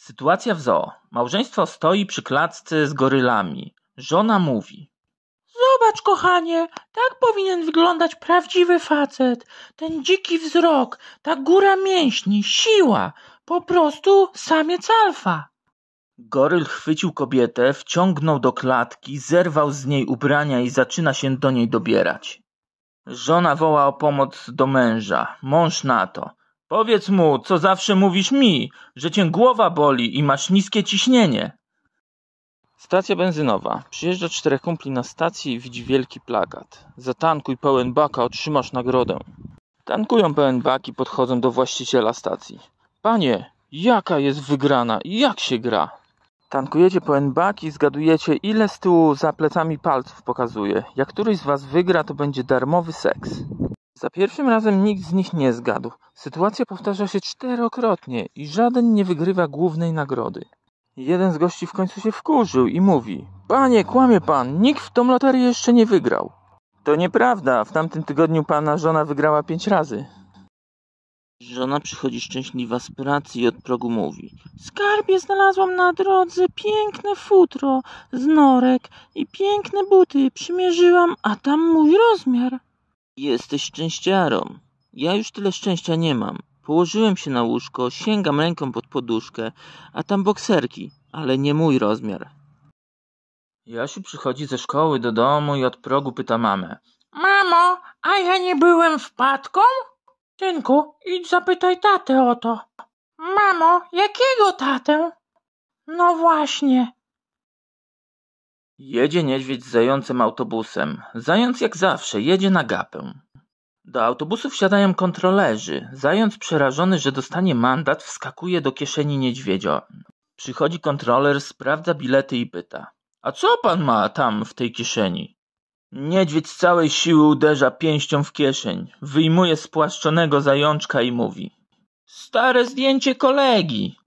Sytuacja w zoo. Małżeństwo stoi przy klatce z gorylami. Żona mówi. Zobacz, kochanie, tak powinien wyglądać prawdziwy facet. Ten dziki wzrok, ta góra mięśni, siła. Po prostu samiec alfa. Goryl chwycił kobietę, wciągnął do klatki, zerwał z niej ubrania i zaczyna się do niej dobierać. Żona woła o pomoc do męża. Mąż na to. Powiedz mu, co zawsze mówisz mi, że cię głowa boli i masz niskie ciśnienie. Stacja benzynowa. Przyjeżdża czterech kumpli na stacji i widzi wielki plakat. Zatankuj pełen baka, otrzymasz nagrodę. Tankują pełen bak i podchodzą do właściciela stacji. Panie, jaka jest wygrana? i Jak się gra? Tankujecie pełen bak i zgadujecie ile z tyłu za plecami palców pokazuje. Jak któryś z was wygra, to będzie darmowy seks. Za pierwszym razem nikt z nich nie zgadł. Sytuacja powtarza się czterokrotnie i żaden nie wygrywa głównej nagrody. Jeden z gości w końcu się wkurzył i mówi: Panie, kłamie pan, nikt w tą loterię jeszcze nie wygrał. To nieprawda, w tamtym tygodniu pana żona wygrała pięć razy. Żona przychodzi szczęśliwa z pracy i od progu mówi: Skarbie znalazłam na drodze piękne futro z norek i piękne buty. Przymierzyłam, a tam mój rozmiar. Jesteś szczęściarą. Ja już tyle szczęścia nie mam. Położyłem się na łóżko, sięgam ręką pod poduszkę, a tam bokserki, ale nie mój rozmiar. Jasiu przychodzi ze szkoły do domu i od progu pyta mamę. Mamo, a ja nie byłem wpadką? Synku, idź zapytaj tatę o to. Mamo, jakiego tatę? No właśnie, Jedzie niedźwiedź z zającym autobusem. Zając jak zawsze jedzie na gapę. Do autobusu wsiadają kontrolerzy. Zając przerażony, że dostanie mandat, wskakuje do kieszeni niedźwiedzia. Przychodzi kontroler, sprawdza bilety i pyta. A co pan ma tam w tej kieszeni? Niedźwiedź z całej siły uderza pięścią w kieszeń, wyjmuje spłaszczonego zajączka i mówi. Stare zdjęcie kolegi.